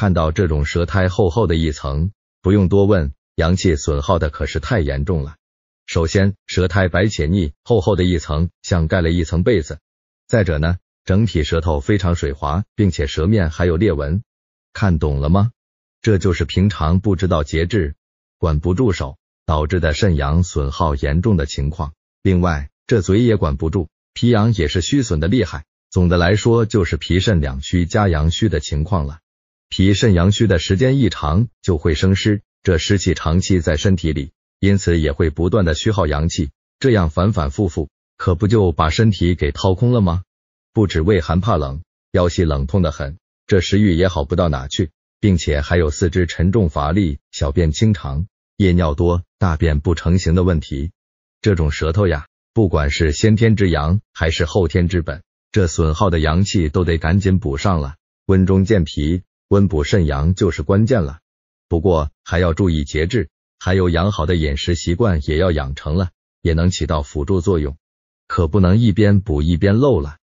看到这种舌苔厚厚的一层，不用多问，阳气损耗的可是太严重了。首先，舌苔白且腻，厚厚的一层，像盖了一层被子；再者呢，整体舌头非常水滑，并且舌面还有裂纹。看懂了吗？这就是平常不知道节制，管不住手导致的肾阳损耗严重的情况。另外，这嘴也管不住，脾阳也是虚损的厉害。总的来说，就是脾肾两虚加阳虚的情况了。脾肾阳虚的时间一长，就会生湿，这湿气长期在身体里，因此也会不断的虚耗阳气，这样反反复复，可不就把身体给掏空了吗？不止胃寒怕冷，腰膝冷痛的很，这食欲也好不到哪去，并且还有四肢沉重乏力、小便清长、夜尿多、大便不成形的问题。这种舌头呀，不管是先天之阳还是后天之本，这损耗的阳气都得赶紧补上了，温中健脾。温补肾阳就是关键了，不过还要注意节制，还有养好的饮食习惯也要养成了，也能起到辅助作用，可不能一边补一边漏了。